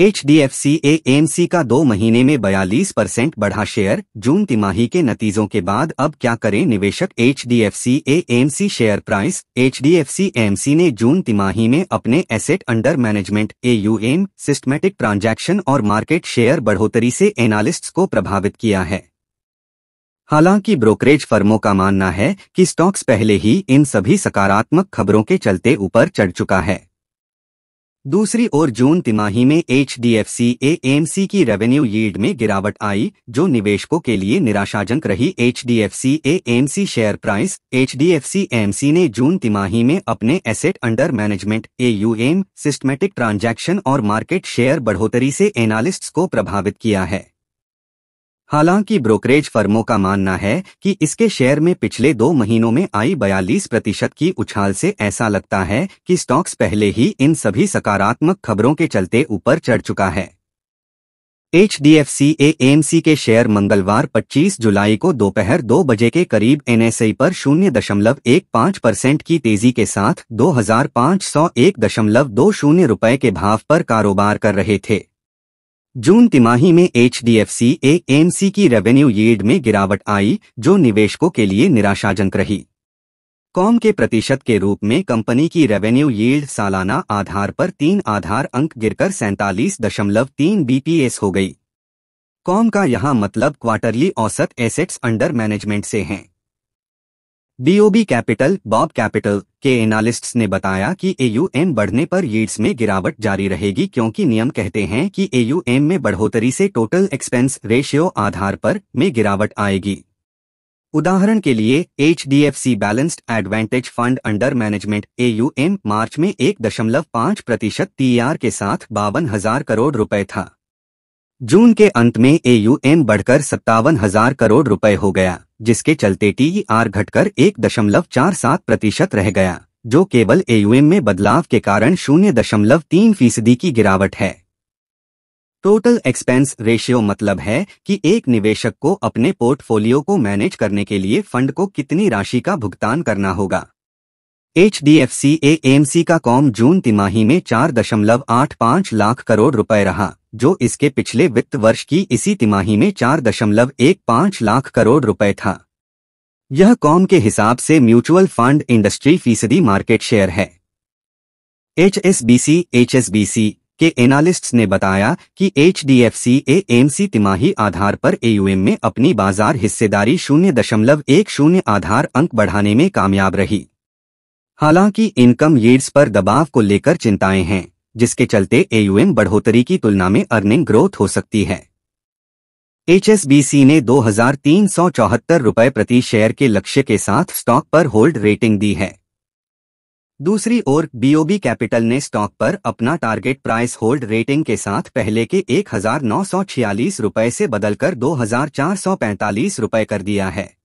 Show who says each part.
Speaker 1: H D F C A M C का दो महीने में 42 परसेंट बढ़ा शेयर जून तिमाही के नतीजों के बाद अब क्या करें निवेशक H D F C A M C share price H D F C M C ने जून तिमाही में अपने asset under management A U M systematic transaction और मार्केट शेयर बढ़ोतरी से एनालिस्ट्स को प्रभावित किया है हालांकि ब्रोकरेज फर्मों का मानना है कि स्टॉक्स पहले ही इन सभी सकारात्मक खबरों के चलते ऊपर चढ़ चुका है दूसरी ओर जून तिमाही में H D F C C की रेवेन्यू यील्ड में गिरावट आई जो निवेशकों के लिए निराशाजनक रही H D F C C share price H D F C C ने जून तिमाही में अपने asset under management A M systematic transaction और मार्केट शेयर बढ़ोतरी से एनालिस्ट्स को प्रभावित किया है हालांकि ब्रोकरेज फर्मों का मानना है कि इसके शेयर में पिछले दो महीनों में आई 42 प्रतिशत की उछाल से ऐसा लगता है कि स्टॉक्स पहले ही इन सभी सकारात्मक खबरों के चलते ऊपर चढ़ चुका है H D F C AMC के शेयर मंगलवार 25 जुलाई को दोपहर दो बजे के करीब एनएसई पर शून्य दशमलव एक पाँच परसेंट की तेजी के साथ दो हजार पाँच सौ एक दशमलव दो शून्य रुपये के भाव पर कारोबार कर रहे थे जून तिमाही में H D F C A M C की रेवेन्यू यील्ड में गिरावट आई जो निवेशकों के लिए निराशाजनक रही कॉम के प्रतिशत के रूप में कंपनी की रेवेन्यू यील्ड सालाना आधार पर तीन आधार अंक गिरकर सैंतालीस दशमलव तीन बीपीएस हो गई कॉम का यहां मतलब क्वार्टरली औसत एसेट्स अंडर मैनेजमेंट से हैं बीओबी कैपिटल बॉब कैपिटल के एनालिस्ट्स ने बताया कि एयूएम बढ़ने पर यील्ड्स में गिरावट जारी रहेगी क्योंकि नियम कहते हैं कि एयूएम में बढ़ोतरी से टोटल एक्सपेंस रेशियो आधार पर में गिरावट आएगी उदाहरण के लिए H D F C balanced advantage fund under management AUM मार्च में एक दशमलव पाँच प्रतिशत टी e के साथ बावन हजार करोड़ रुपए था जून के अंत में एयूएम बढ़कर सत्तावन हजार करोड़ रुपए हो गया जिसके चलते टीईआर e घटकर एक दशमलव चार सात प्रतिशत रह गया जो केवल एयूएम में बदलाव के कारण शून्य दशमलव तीन फीसदी की गिरावट है टोटल एक्सपेंस रेशियो मतलब है कि एक निवेशक को अपने पोर्टफोलियो को मैनेज करने के लिए फंड को कितनी राशि का भुगतान करना होगा H D F C A M C का कॉम जून तिमाही में चार दशमलव आठ पाँच लाख करोड़ रुपए रहा जो इसके पिछले वित्त वर्ष की इसी तिमाही में चार दशमलव एक पाँच लाख करोड़ रुपए था यह कॉम के हिसाब से म्यूचुअल फंड इंडस्ट्री फीसदी मार्केट शेयर है H S B C H S B C के एनालिस्ट्स ने बताया कि H D F C A M C तिमाही आधार पर एयूएम में अपनी बाजार हिस्सेदारी शून्य दशमलव एक शून्य आधार अंक बढ़ाने में कामयाब रही हालांकि इनकम येड्स पर दबाव को लेकर चिंताएं हैं जिसके चलते एयूएम बढ़ोतरी की तुलना में अर्निंग ग्रोथ हो सकती है एचएसबीसी ने दो रुपए प्रति शेयर के लक्ष्य के साथ स्टॉक पर होल्ड रेटिंग दी है दूसरी ओर बीओबी कैपिटल ने स्टॉक पर अपना टारगेट प्राइस होल्ड रेटिंग के साथ पहले के एक हजार रुपए से बदलकर दो हजार रुपए कर दिया है